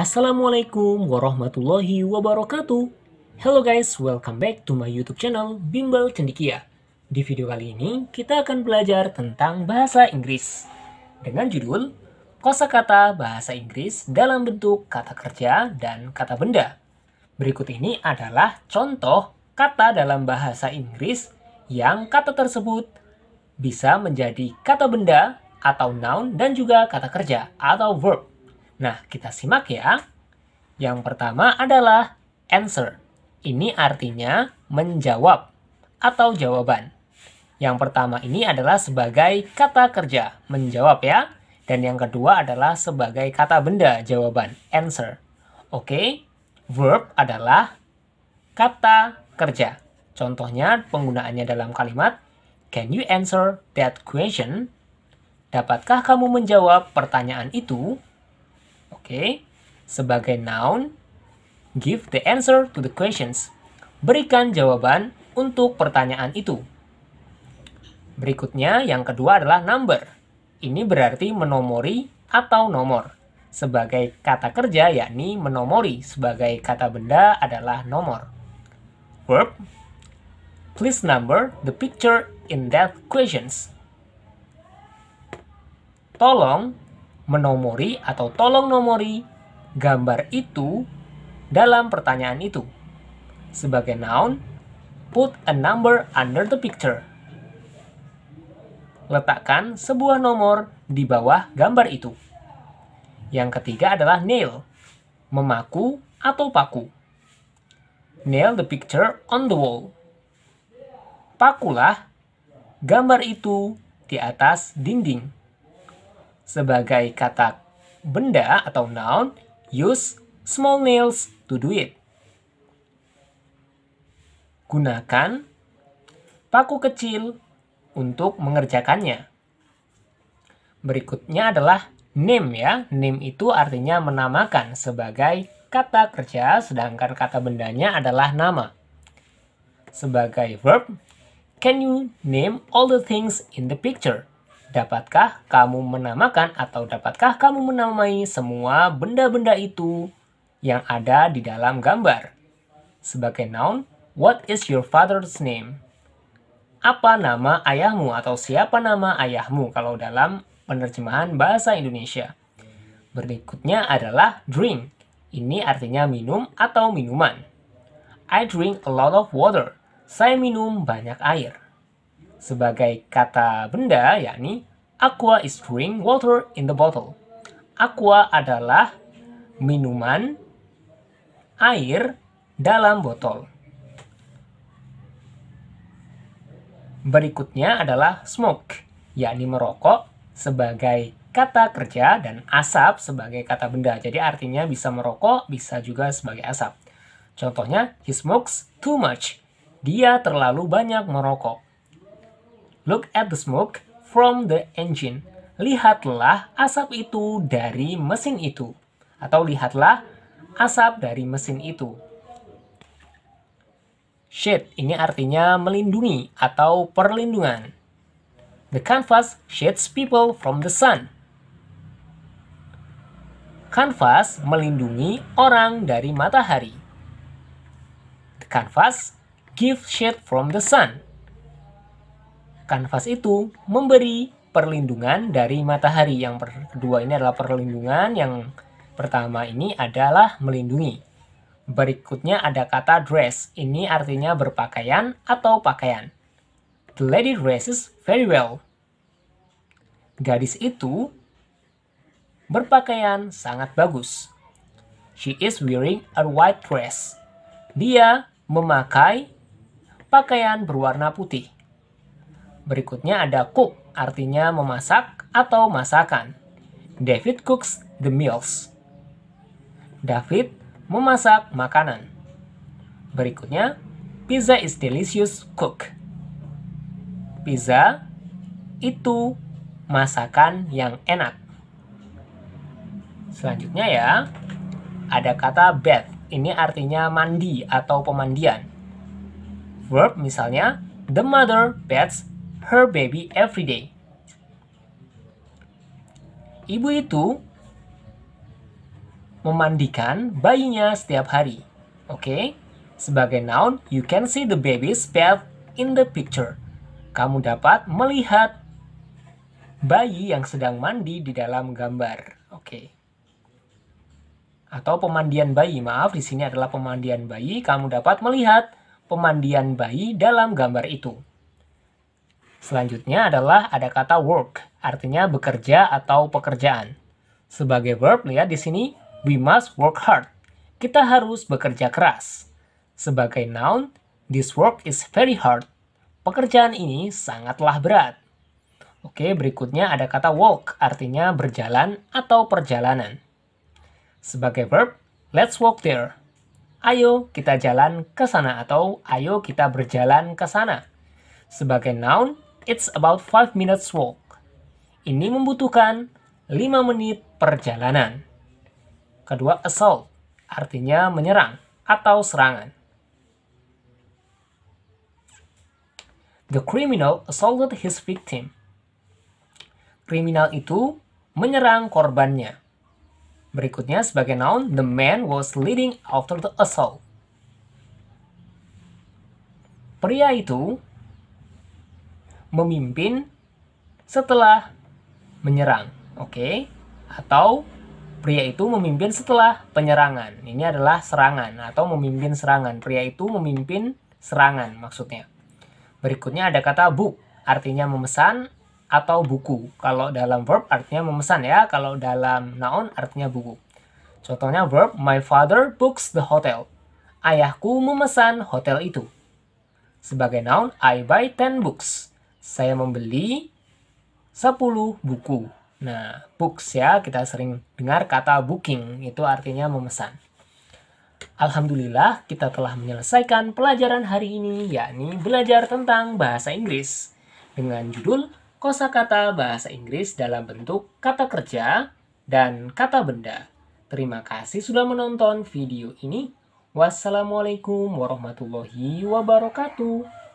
Assalamualaikum warahmatullahi wabarakatuh. Hello guys, welcome back to my YouTube channel Bimbel Cendikia. Di video kali ini kita akan belajar tentang bahasa Inggris dengan judul Kosa kata Bahasa Inggris dalam bentuk kata kerja dan kata benda. Berikut ini adalah contoh kata dalam bahasa Inggris yang kata tersebut bisa menjadi kata benda atau noun dan juga kata kerja atau verb. Nah, kita simak ya. Yang pertama adalah answer. Ini artinya menjawab atau jawaban. Yang pertama ini adalah sebagai kata kerja, menjawab ya. Dan yang kedua adalah sebagai kata benda, jawaban, answer. Oke, verb adalah kata kerja. Contohnya penggunaannya dalam kalimat, Can you answer that question? Dapatkah kamu menjawab pertanyaan itu? Oke, okay? sebagai noun, give the answer to the questions. Berikan jawaban untuk pertanyaan itu. Berikutnya, yang kedua adalah number. Ini berarti menomori atau nomor. Sebagai kata kerja, yakni menomori. Sebagai kata benda adalah nomor. Verb, please number the picture in that questions. Tolong menomori atau tolong nomori gambar itu dalam pertanyaan itu. Sebagai noun, put a number under the picture. Letakkan sebuah nomor di bawah gambar itu. Yang ketiga adalah nail, memaku atau paku. Nail the picture on the wall. Pakulah gambar itu di atas dinding sebagai kata benda atau noun, use small nails to do it. Gunakan paku kecil untuk mengerjakannya. Berikutnya adalah name ya. Name itu artinya menamakan sebagai kata kerja sedangkan kata bendanya adalah nama. Sebagai verb, can you name all the things in the picture? Dapatkah kamu menamakan atau dapatkah kamu menamai semua benda-benda itu yang ada di dalam gambar? Sebagai noun, what is your father's name? Apa nama ayahmu atau siapa nama ayahmu kalau dalam penerjemahan bahasa Indonesia? Berikutnya adalah drink. Ini artinya minum atau minuman. I drink a lot of water. Saya minum banyak air sebagai kata benda, yakni aqua is drink, water in the bottle. Aqua adalah minuman air dalam botol. Berikutnya adalah smoke, yakni merokok sebagai kata kerja dan asap sebagai kata benda. Jadi artinya bisa merokok, bisa juga sebagai asap. Contohnya, he smokes too much. Dia terlalu banyak merokok. Look at the smoke from the engine. Lihatlah asap itu dari mesin itu. Atau lihatlah asap dari mesin itu. Shade ini artinya melindungi atau perlindungan. The canvas shades people from the sun. Canvas melindungi orang dari matahari. The canvas gives shade from the sun kanvas itu memberi perlindungan dari matahari. Yang kedua ini adalah perlindungan, yang pertama ini adalah melindungi. Berikutnya ada kata dress. Ini artinya berpakaian atau pakaian. The lady dresses very well. Gadis itu berpakaian sangat bagus. She is wearing a white dress. Dia memakai pakaian berwarna putih. Berikutnya ada cook, artinya memasak atau masakan. David cooks the meals. David memasak makanan. Berikutnya, pizza is delicious cook. Pizza itu masakan yang enak. Selanjutnya ya, ada kata bath. Ini artinya mandi atau pemandian. Verb misalnya, the mother baths her baby every day. Ibu itu memandikan bayinya setiap hari. Oke, okay? sebagai noun, you can see the baby's bath in the picture. Kamu dapat melihat bayi yang sedang mandi di dalam gambar. Oke. Okay. Atau pemandian bayi, maaf di sini adalah pemandian bayi, kamu dapat melihat pemandian bayi dalam gambar itu. Selanjutnya adalah ada kata work, artinya bekerja atau pekerjaan. Sebagai verb, lihat di sini, we must work hard. Kita harus bekerja keras. Sebagai noun, this work is very hard. Pekerjaan ini sangatlah berat. Oke, berikutnya ada kata walk, artinya berjalan atau perjalanan. Sebagai verb, let's walk there. Ayo kita jalan ke sana atau ayo kita berjalan ke sana. Sebagai noun, It's about 5 minutes walk. Ini membutuhkan 5 menit perjalanan. Kedua, assault, artinya menyerang atau serangan. The criminal assaulted his victim. Kriminal itu menyerang korbannya. Berikutnya sebagai noun, the man was leading after the assault. Pria itu memimpin setelah menyerang, oke? Okay? Atau pria itu memimpin setelah penyerangan. Ini adalah serangan atau memimpin serangan. Pria itu memimpin serangan maksudnya. Berikutnya ada kata book, artinya memesan atau buku. Kalau dalam verb artinya memesan ya, kalau dalam noun artinya buku. Contohnya verb my father books the hotel. Ayahku memesan hotel itu. Sebagai noun, I buy 10 books saya membeli 10 buku. Nah, books ya, kita sering dengar kata booking, itu artinya memesan. Alhamdulillah, kita telah menyelesaikan pelajaran hari ini, yakni belajar tentang bahasa Inggris dengan judul kosa kata Bahasa Inggris dalam bentuk kata kerja dan kata benda. Terima kasih sudah menonton video ini. Wassalamualaikum warahmatullahi wabarakatuh.